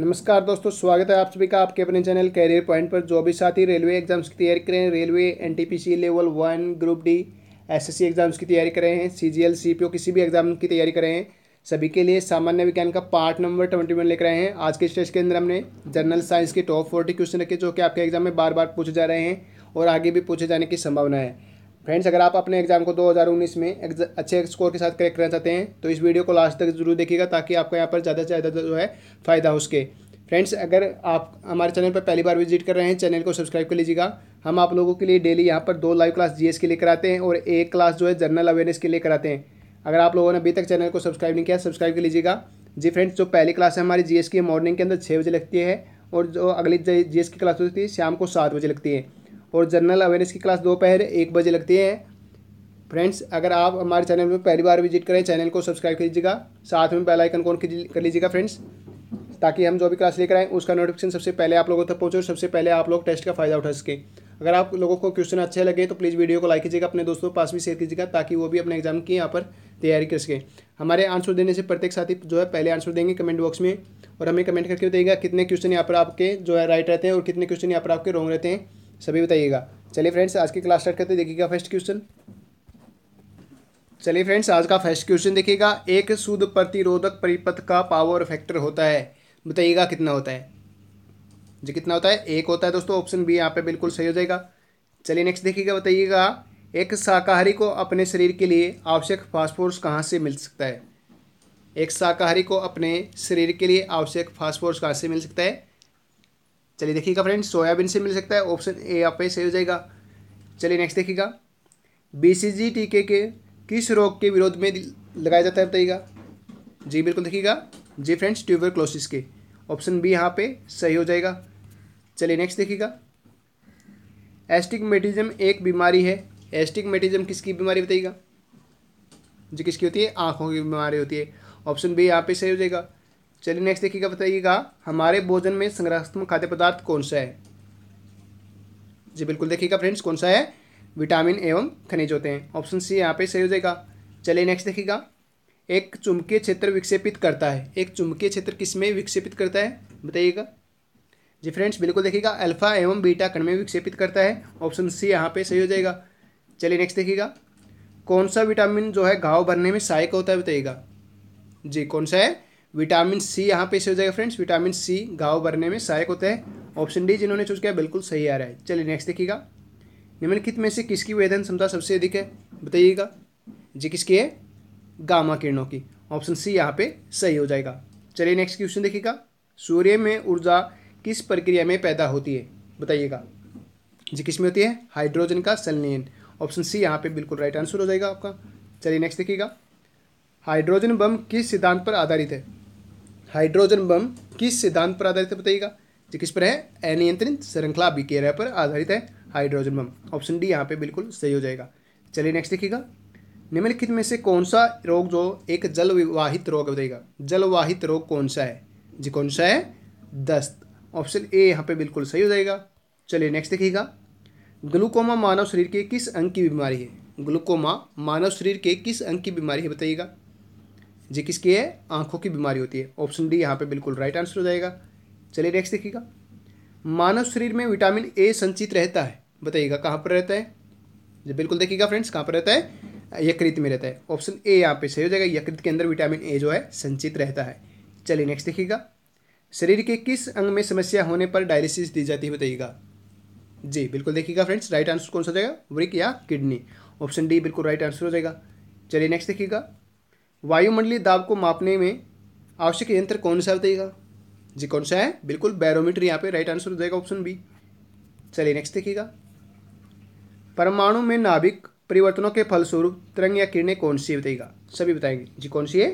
नमस्कार दोस्तों स्वागत है आप सभी का आपके अपने चैनल कैरियर पॉइंट पर जो भी साथी रेलवे एग्जाम्स की तैयारी करें railway and level one group D SSC exams की तैयारी करें हैं सी पी ओ किसी भी एग्जाम की तैयारी कर रहे हैं सभी के लिए सामान्य विज्ञान का पार्ट नंबर ट्वेंटी वन लिख रहे हैं आज के स्टेज के अंदर हमने जनरल साइंस के टॉप फोर्टी क्वेश्चन रखे जो कि आपके एग्जाम में बार बार पूछे जा रहे हैं और आगे भी पूछे जाने की संभावना है फ्रेंड्स अगर आप अपने एग्जाम को 2019 में अच्छे स्कोर के साथ क्रैक करना चाहते हैं तो इस वीडियो को लास्ट तक जरूर देखिएगा ताकि आपको यहाँ पर ज़्यादा से ज़्यादा जो है फ़ायदा हो उसके फ्रेंड्स अगर आप हमारे चैनल पर पहली बार विजिट कर रहे हैं चैनल को सब्सक्राइब कर लीजिएगा हम आप लोगों के लिए डेली यहाँ पर दो लाइव क्लास जी के लिए कराते हैं और एक क्लास जो है जनरल अवेयरनेस के लिए कराते हैं अगर आप लोगों ने अभी तक चैनल को सब्सक्राइब नहीं किया सब्सक्राइब कर लीजिएगा जी फ्रेंड्स जो पहली क्लास है हमारी जी की मॉर्निंग के अंदर छः बजे लगती है और जो अगली जी की क्लास होती है शाम को सात बजे लगती है और जनरल अवेयरनेस की क्लास दोपहर एक बजे लगती है फ्रेंड्स अगर आप हमारे चैनल पर पहली बार विजिट करें चैनल को सब्सक्राइब कीजिएगा साथ में बेल आइकन कौन कर लीजिएगा फ्रेंड्स ताकि हम जो भी क्लास लेकर आएँ उसका नोटिफिकेशन सबसे पहले आप लोगों तक पहुँचे और सबसे पहले आप लोग टेस्ट का फ़ायदा उठा सकें अगर आप लोगों को क्वेश्चन अच्छे लगे तो प्लीज़ वीडियो को लाइक कीजिएगा अपने दोस्तों के पास भी शेयर कीजिएगा ताकि वो भी अपने एग्जाम की यहाँ पर तैयारी कर सकें हमारे आंसर देने से प्रत्येक साथी जो है पहले आंसर देंगे कमेंट बॉक्स में और हमें कमेंट करके बताइएगा कितने क्वेश्चन यहाँ पर आपके जो है राइट रहते हैं और कितने क्वेश्चन यहाँ पर आपके रॉन्ग रहते हैं सभी बताइएगा चलिए फ्रेंड्स आज की क्लास स्टार्ट करते देखिएगा फर्स्ट क्वेश्चन चलिए फ्रेंड्स आज का फर्स्ट क्वेश्चन देखिएगा एक शुद्ध प्रतिरोधक परिपथ का पावर फैक्टर होता है बताइएगा कितना होता है जी कितना होता है एक होता है दोस्तों ऑप्शन बी यहाँ पे बिल्कुल सही हो जाएगा चलिए नेक्स्ट देखिएगा बताइएगा एक शाकाहारी को अपने शरीर के लिए आवश्यक फास्फोरस कहाँ से मिल सकता है एक शाकाहारी को अपने शरीर के लिए आवश्यक फास्फोरस कहाँ से मिल सकता है चलिए देखिएगा फ्रेंड्स सोयाबीन से मिल सकता है ऑप्शन ए यहाँ पे सही हो जाएगा चलिए नेक्स्ट देखिएगा बीसीजी टीके के किस रोग के विरोध में लगाया जाता है बताइएगा जी बिल्कुल देखिएगा जी फ्रेंड्स ट्यूबर क्लोसिस के ऑप्शन बी यहाँ पे सही हो जाएगा चलिए नेक्स्ट देखिएगा एस्टिगमेटिज्म एक बीमारी है एस्टिगमेटिज्म किसकी बीमारी बताइएगा जी किसकी होती है आँखों की बीमारी होती है ऑप्शन बी यहाँ पे सही हो जाएगा चलिए नेक्स्ट देखिएगा बताइएगा हमारे भोजन में संग्रहत्मक खाद्य पदार्थ कौन सा है जी बिल्कुल देखिएगा फ्रेंड्स कौन सा है विटामिन एवं खनिज होते हैं ऑप्शन सी यहाँ पे सही हो जाएगा चलिए नेक्स्ट देखिएगा एक चुंबकीय क्षेत्र विक्षेपित करता है एक चुंबकीय क्षेत्र किस में विक्षेपित करता है बताइएगा जी फ्रेंड्स बिल्कुल देखिएगा अल्फा एवं बीटा कण में विक्षेपित करता है ऑप्शन सी यहाँ पे सही हो जाएगा चलिए नेक्स्ट देखिएगा कौन सा विटामिन जो है घाव भरने में सहायक होता है बताइएगा जी कौन सा है विटामिन सी यहाँ पे इसे हो जाएगा फ्रेंड्स विटामिन सी घाव भरने में सहायक होता है ऑप्शन डी जिन्होंने चूज किया बिल्कुल सही आ रहा है चलिए नेक्स्ट देखिएगा निम्नलिखित में से किसकी वेदन क्षमता सबसे अधिक है बताइएगा जी किसकी है गामा किरणों की ऑप्शन सी यहाँ पे सही हो जाएगा चलिए नेक्स्ट क्वेश्चन देखिएगा सूर्य में ऊर्जा किस प्रक्रिया में पैदा होती है बताइएगा जी किस में होती है हाइड्रोजन का संलयन ऑप्शन सी यहाँ पे बिल्कुल राइट आंसर हो जाएगा आपका चलिए नेक्स्ट देखिएगा हाइड्रोजन बम किस सिद्धांत पर आधारित है हाइड्रोजन बम किस सिद्धांत पर आधारित है बताइएगा जी किस पर है अनियंत्रित श्रृंखला विकेरा पर आधारित है हाइड्रोजन बम ऑप्शन डी यहाँ पे बिल्कुल सही हो जाएगा चलिए नेक्स्ट देखिएगा निम्नलिखित में से कौन सा रोग जो एक जलवाहित रोग बताइएगा जलवाहित रोग कौन सा है जी कौन सा है दस्त ऑप्शन ए यहाँ पे बिल्कुल सही हो जाएगा चलिए नेक्स्ट देखिएगा ग्लूकोमा मानव शरीर के किस अंग की बीमारी है ग्लूकोमा मानव शरीर के किस अंग की बीमारी है बताइएगा जी किसकी है आंखों की बीमारी होती है ऑप्शन डी यहाँ पे बिल्कुल राइट आंसर हो जाएगा चलिए नेक्स्ट देखिएगा मानव शरीर में विटामिन ए संचित रहता है बताइएगा कहाँ पर रहता है जी बिल्कुल देखिएगा फ्रेंड्स कहाँ पर रहता है यकृत में रहता है ऑप्शन ए यहाँ पे सही हो जाएगा यकृत के अंदर विटामिन ए जो है संचित रहता है चलिए नेक्स्ट देखिएगा शरीर के किस अंग में समस्या होने पर डायलिसिस दी जाती है बताइएगा जी बिल्कुल देखिएगा फ्रेंड्स राइट आंसर कौन सा हो जाएगा वृक या किडनी ऑप्शन डी बिल्कुल राइट आंसर हो जाएगा चलिए नेक्स्ट देखिएगा वायुमंडलीय दाब को मापने में आवश्यक यंत्र कौन सा बताइएगा जी कौन सा है बिल्कुल बैरोमीटर यहाँ पे राइट आंसर हो जाएगा ऑप्शन बी चलिए नेक्स्ट देखिएगा परमाणु में नाभिक परिवर्तनों के फलस्वरूप तरंग या किरणें कौन सी बताइएगा सभी बताएंगे जी कौन सी है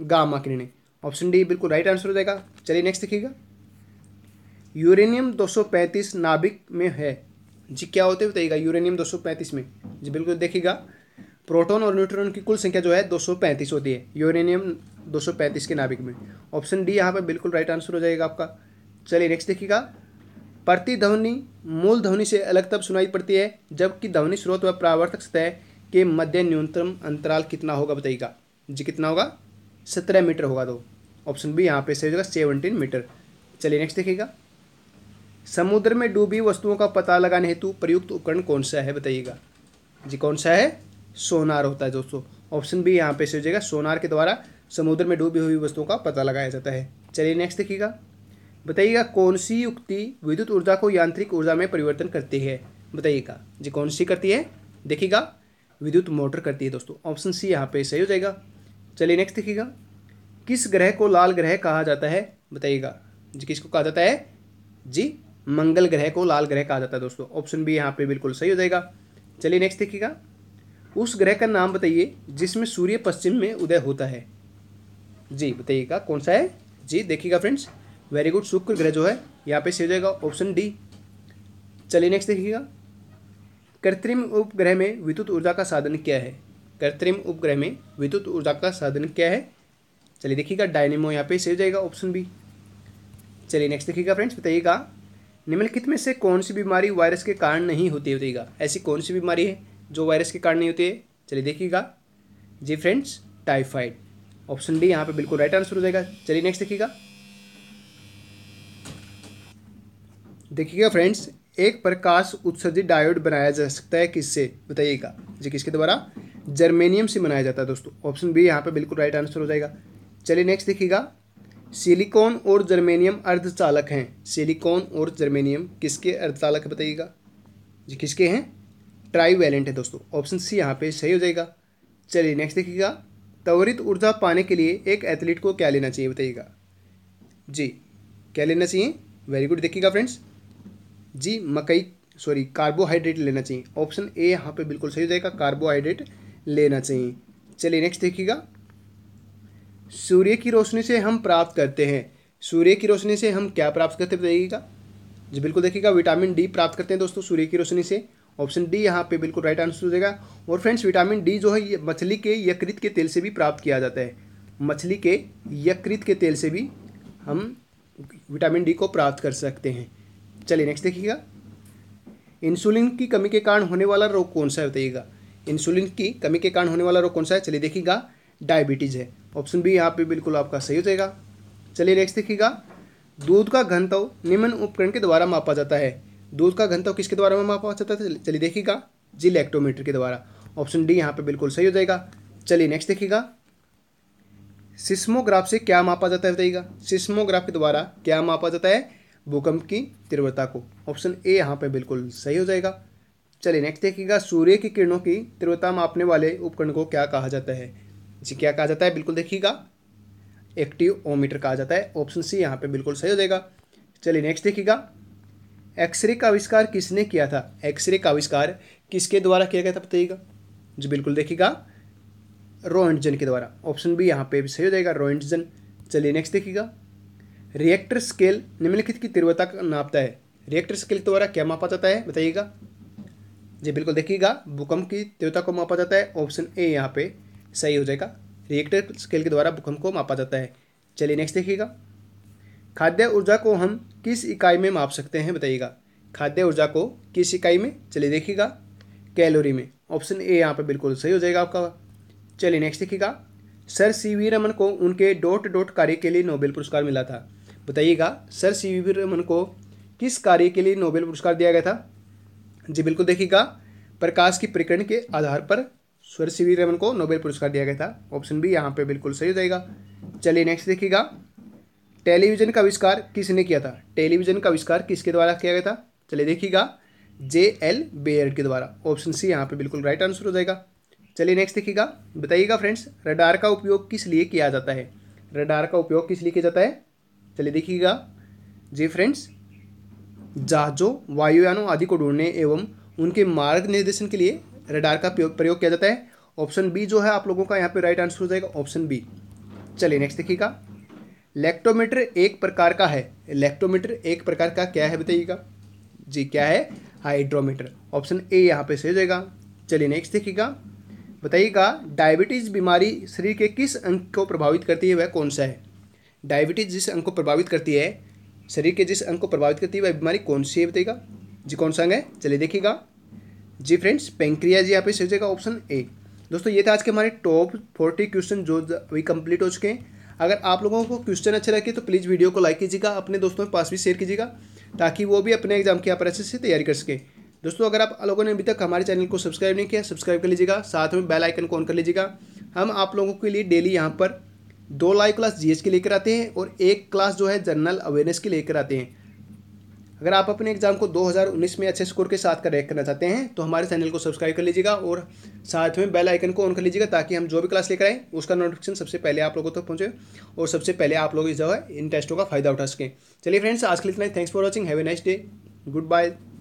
गामा किरणें ऑप्शन डी बिल्कुल राइट आंसर हो जाएगा चलिए नेक्स्ट देखिएगा यूरेनियम 235 नाभिक में है जी क्या होते बताइएगा यूरेनियम 235 में जी बिल्कुल देखिएगा प्रोटॉन और न्यूट्रॉन की कुल संख्या जो है 235 होती है यूरेनियम 235 के नाभिक में ऑप्शन डी यहाँ पर बिल्कुल राइट आंसर हो जाएगा आपका चलिए नेक्स्ट देखिएगा प्रतिध्वनि मूल ध्वनि से अलग तब सुनाई पड़ती है जबकि ध्वनि स्रोत व प्रावर्तक सतह के मध्य न्यूनतम अंतराल कितना होगा बताइएगा जी कितना होगा सत्रह मीटर होगा तो ऑप्शन बी यहाँ पे सही होगा सेवनटीन मीटर चलिए नेक्स्ट देखिएगा समुद्र में डूबी वस्तुओं का पता लगाने हेतु प्रयुक्त उपकरण कौन सा है बताइएगा जी कौन सा है सोनार होता है दोस्तों ऑप्शन बी यहाँ पे सही हो जाएगा सोनार के द्वारा समुद्र में डूबी हुई वस्तुओं का पता लगाया जाता है चलिए नेक्स्ट देखिएगा बताइएगा कौन सी युक्ति विद्युत ऊर्जा को यांत्रिक ऊर्जा में परिवर्तन करती है बताइएगा जी कौन सी करती है देखिएगा विद्युत मोटर करती है दोस्तों ऑप्शन सी यहाँ पे सही हो जाएगा चलिए नेक्स्ट देखिएगा किस ग्रह को लाल ग्रह कहा जाता है बताइएगा जी किसको कहा जाता है जी मंगल ग्रह को लाल ग्रह कहा जाता है दोस्तों ऑप्शन बी यहाँ पे बिल्कुल सही हो जाएगा चलिए नेक्स्ट देखिएगा उस ग्रह का नाम बताइए जिसमें सूर्य पश्चिम में उदय होता है जी बताइएगा कौन सा है जी देखिएगा फ्रेंड्स वेरी गुड शुक्र ग्रह जो है यहाँ पे सही हो जाएगा ऑप्शन डी चलिए नेक्स्ट देखिएगा कृत्रिम उपग्रह में विद्युत ऊर्जा का साधन क्या है कृत्रिम उपग्रह में विद्युत ऊर्जा का साधन क्या है चलिए देखिएगा डायनेमो यहाँ पे सही हो जाएगा ऑप्शन बी चलिए नेक्स्ट देखिएगा फ्रेंड्स बताइएगा निम्नलिखित में से कौन सी बीमारी वायरस के कारण नहीं होती होतीगा ऐसी कौन सी बीमारी है जो वायरस के कारण नहीं होती है चलिए देखिएगा जी फ्रेंड्स टाइफाइड ऑप्शन डी यहाँ पे बिल्कुल राइट आंसर हो जाएगा चलिए नेक्स्ट देखिएगा देखिएगा फ्रेंड्स एक प्रकाश उत्सर्जित डायोड बनाया जा सकता है किससे बताइएगा जी किसके द्वारा जर्मेनियम से बनाया जाता है दोस्तों ऑप्शन बी यहाँ पे बिल्कुल राइट आंसर हो जाएगा चलिए नेक्स्ट देखिएगा सिलिकॉन और जर्मेनियम अर्धचालक हैं सिलिकॉन और जर्मेनियम किसके अर्धचालक बताइएगा जी किसके हैं वैलेंट है दोस्तों ऑप्शन सी यहाँ पे सही हो जाएगा चलिए नेक्स्ट देखिएगा त्वरित ऊर्जा पाने के लिए एक एथलीट को क्या लेना चाहिए बताइएगा जी क्या लेना चाहिए वेरी गुड देखिएगा फ्रेंड्स जी मकई सॉरी कार्बोहाइड्रेट लेना चाहिए ऑप्शन ए यहाँ पे बिल्कुल सही हो जाएगा कार्बोहाइड्रेट लेना चाहिए चलिए नेक्स्ट देखिएगा सूर्य की रोशनी से हम प्राप्त करते हैं सूर्य की रोशनी से हम क्या प्राप्त करते बताइएगा जी बिल्कुल देखिएगा विटामिन डी प्राप्त करते हैं दोस्तों सूर्य की रोशनी से ऑप्शन डी यहाँ पे बिल्कुल राइट आंसर हो जाएगा और फ्रेंड्स विटामिन डी जो है ये मछली के यकृत के तेल से भी प्राप्त किया जाता है मछली के यकृत के तेल से भी हम विटामिन डी को प्राप्त कर सकते हैं चलिए नेक्स्ट देखिएगा इंसुलिन की कमी के कारण होने वाला रोग कौन सा है बताइएगा इंसुलिन की कमी के कारण होने वाला रोग कौन सा है चलिए देखिएगा डायबिटीज़ है ऑप्शन बी यहाँ पे बिल्कुल आपका सही हो जाएगा चलिए नेक्स्ट देखिएगा दूध का घनत्व निम्न उपकरण के द्वारा मापा जाता है दूध का घनत्व किसके द्वारा में मापा जाता था चलिए देखिएगा जी लैक्टोमीटर के द्वारा ऑप्शन डी यहाँ पे बिल्कुल सही हो जाएगा चलिए नेक्स्ट देखिएगा सिस्मोग्राफ से क्या मापा जाता है बताइएगा सिस्मोग्राफ के द्वारा क्या मापा जाता है भूकंप की तीव्रता को ऑप्शन ए यहाँ पे बिल्कुल सही हो जाएगा चलिए नेक्स्ट देखिएगा सूर्य की किरणों की तीव्रता मापने वाले उपकरण को क्या कहा जाता है जी क्या कहा जाता है बिल्कुल देखिएगा एक्टिव ओमीटर कहा जाता है ऑप्शन सी यहाँ पे बिल्कुल सही हो जाएगा चलिए नेक्स्ट देखिएगा एक्सरे का आविष्कार किसने किया था एक्सरे का आविष्कार किसके द्वारा किया गया था बताइएगा जी बिल्कुल देखिएगा रोइंटजन के द्वारा ऑप्शन बी यहाँ पे भी सही हो जाएगा रोइंटजन चलिए नेक्स्ट देखिएगा रिएक्टर स्केल निम्नलिखित की तीव्रता का नापता है रिएक्टर स्केल के द्वारा क्या मापा जाता है बताइएगा जी बिल्कुल देखिएगा भूकंप की तीव्रता को मापा जाता है ऑप्शन ए यहाँ पे सही हो जाएगा रिएक्टर स्केल के द्वारा भूकंप को मापा जाता है चलिए नेक्स्ट देखिएगा खाद्य ऊर्जा को हम किस इकाई में माप सकते हैं बताइएगा खाद्य ऊर्जा को किस इकाई में चलिए देखिएगा कैलोरी में ऑप्शन ए यहाँ पर बिल्कुल सही हो जाएगा आपका चलिए नेक्स्ट देखिएगा सर सी वी रमन को उनके डॉट डॉट कार्य के लिए नोबेल पुरस्कार मिला था बताइएगा सर सी वी रमन को किस कार्य के लिए नोबेल पुरस्कार दिया गया था जी बिल्कुल देखिएगा प्रकाश की प्रकरण के आधार पर सर सी वी रमन को नोबेल पुरस्कार दिया गया था ऑप्शन बी यहाँ पे बिल्कुल सही हो जाएगा चलिए नेक्स्ट देखिएगा टेलीविज़न का आविष्कार किसने किया था टेलीविज़न का आविष्कार किसके द्वारा किया गया था चलिए देखिएगा जे एल बेयर के द्वारा ऑप्शन सी यहाँ पे बिल्कुल राइट आंसर हो जाएगा चलिए नेक्स्ट देखिएगा बताइएगा फ्रेंड्स रडार का उपयोग किस लिए किया जाता है रडार का उपयोग किस लिए किया जाता है चलिए देखिएगा जी फ्रेंड्स जहाज़ों वायुयानों आदि को ढूंढने एवं उनके मार्ग निर्देशन के लिए रडार का प्रयोग किया जाता है ऑप्शन बी जो है आप लोगों का यहाँ पे राइट आंसर हो जाएगा ऑप्शन बी चलिए नेक्स्ट देखिएगा लैक्टोमीटर एक प्रकार का है लैक्टोमीटर एक प्रकार का क्या है बताइएगा जी क्या है हाइड्रोमीटर ऑप्शन ए यहाँ पे सही जाएगा चलिए नेक्स्ट देखिएगा बताइएगा डायबिटीज़ बीमारी शरीर के किस अंग को प्रभावित करती है वह कौन सा है डायबिटीज़ जिस अंग को प्रभावित करती है शरीर के जिस अंग को प्रभावित करती है वह बीमारी कौन सी है बताइएगा जी कौन सा अंग है चलिए देखिएगा जी फ्रेंड्स पेंक्रिया जी यहाँ पे सही जाएगा ऑप्शन ए दोस्तों ये था आज के हमारे टॉप फोर्टी क्वेश्चन जो अभी कंप्लीट हो चुके हैं अगर आप लोगों को क्वेश्चन अच्छे लगे तो प्लीज़ वीडियो को लाइक कीजिएगा अपने दोस्तों के पास भी शेयर कीजिएगा ताकि वो भी अपने एग्जाम की यहाँ अच्छे से तैयारी कर सकें दोस्तों अगर आप लोगों ने अभी तक हमारे चैनल को सब्सक्राइब नहीं किया सब्सक्राइब कर लीजिएगा साथ में बेल आइकन को ऑन कर लीजिएगा हम आप लोगों के लिए डेली यहाँ पर दो लाइव क्लास जीएस के लेकर आते हैं और एक क्लास जो है जनरल अवेयरनेस की लेकर आते हैं अगर आप अपने एग्जाम को 2019 में अच्छे स्कोर के साथ करेक्ट करना चाहते हैं तो हमारे चैनल को सब्सक्राइब कर लीजिएगा और साथ में बेल आइकन को ऑन कर लीजिएगा ताकि हम जो भी क्लास लेकर आए उसका नोटिफिकेशन सबसे पहले आप लोगों तक तो पहुंचे और सबसे पहले आप लोग इस जगह इन टेस्टों का फायदा उठा सकें चलिए फ्रेंड्स आज के लिए इतना thanks for watching have a next day good bye